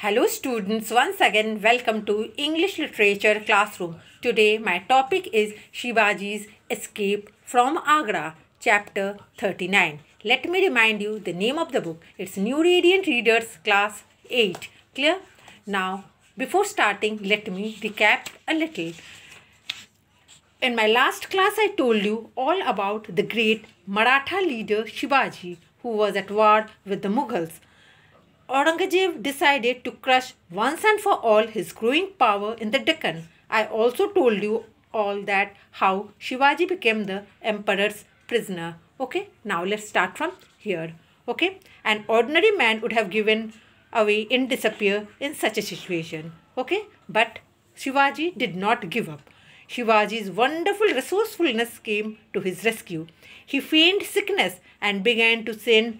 Hello students, once again welcome to English Literature Classroom. Today my topic is Shivaji's Escape from Agra, Chapter 39. Let me remind you the name of the book. It's New Radiant Readers Class 8. Clear? Now, before starting, let me recap a little. In my last class, I told you all about the great Maratha leader Shivaji who was at war with the Mughals Aurangzeb decided to crush once and for all his growing power in the Deccan. I also told you all that how Shivaji became the emperor's prisoner. Okay, now let's start from here. Okay, an ordinary man would have given away and disappear in such a situation. Okay, but Shivaji did not give up. Shivaji's wonderful resourcefulness came to his rescue. He feigned sickness and began to send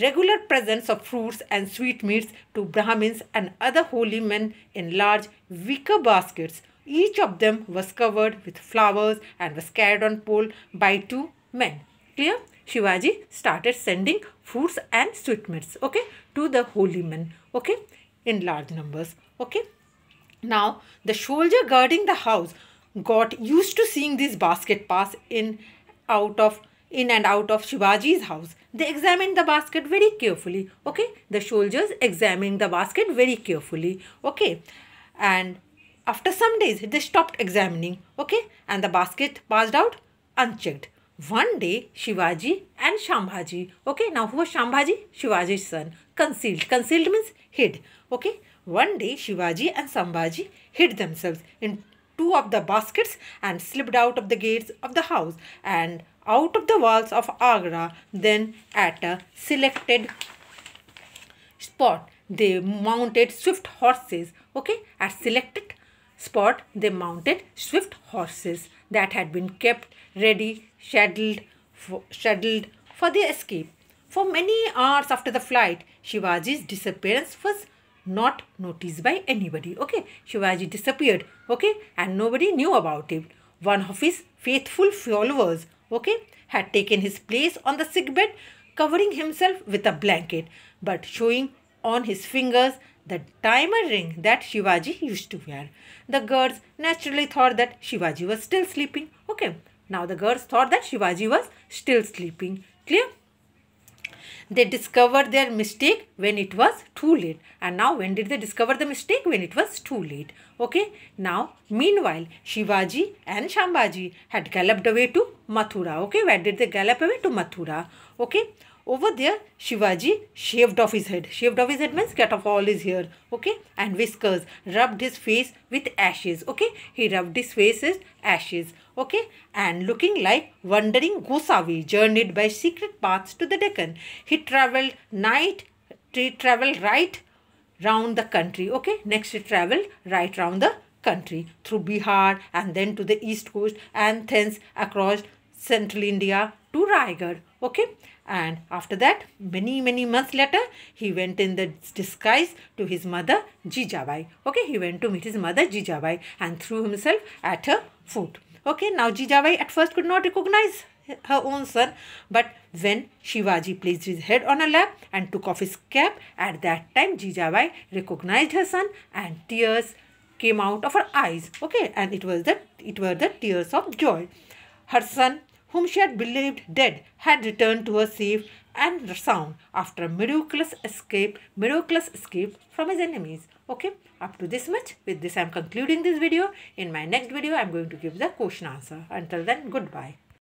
regular presents of fruits and sweetmeats to Brahmins and other holy men in large wicker baskets. Each of them was covered with flowers and was carried on pole by two men. Clear? Shivaji started sending fruits and sweetmeats, okay, to the holy men, okay, in large numbers, okay. Now, the soldier guarding the house got used to seeing this basket pass in out of in and out of Shivaji's house. They examined the basket very carefully. Okay. The soldiers examined the basket very carefully. Okay. And after some days, they stopped examining. Okay. And the basket passed out unchecked. One day, Shivaji and Shambhaji. Okay. Now, who was Shambhaji? Shivaji's son. Concealed. Concealed means hid. Okay. One day, Shivaji and Sambhaji hid themselves in two of the baskets and slipped out of the gates of the house and out of the walls of Agra then at a selected spot they mounted swift horses okay at selected spot they mounted swift horses that had been kept ready saddled for, saddled for their escape for many hours after the flight shivaji's disappearance was not noticed by anybody okay shivaji disappeared okay and nobody knew about it one of his faithful followers okay, had taken his place on the sick bed, covering himself with a blanket, but showing on his fingers the timer ring that Shivaji used to wear. The girls naturally thought that Shivaji was still sleeping. Okay, now the girls thought that Shivaji was still sleeping. Clear? They discovered their mistake when it was too late. And now when did they discover the mistake? When it was too late. Okay. Now, meanwhile, Shivaji and Shambhaji had galloped away to Mathura. Okay. Where did they gallop away? To Mathura. Okay over there Shivaji shaved off his head. Shaved off his head means cut off all his hair. Okay. And whiskers. Rubbed his face with ashes. Okay. He rubbed his face with ashes. Okay. And looking like wandering Gosavi journeyed by secret paths to the Deccan. He travelled night. He travelled right round the country. Okay. Next he travelled right round the country through Bihar and then to the east coast and thence across central India to Raigarh. Okay, and after that, many many months later, he went in the disguise to his mother Jijabai. Okay, he went to meet his mother Jijabai and threw himself at her foot. Okay, now Jijabai at first could not recognize her own son, but when Shivaji placed his head on her lap and took off his cap, at that time Jijabai recognized her son and tears came out of her eyes. Okay, and it was the it were the tears of joy. Her son whom she had believed dead, had returned to her safe and sound after a miraculous escape, miraculous escape from his enemies. Okay, up to this much. With this, I am concluding this video. In my next video, I am going to give the question answer. Until then, goodbye.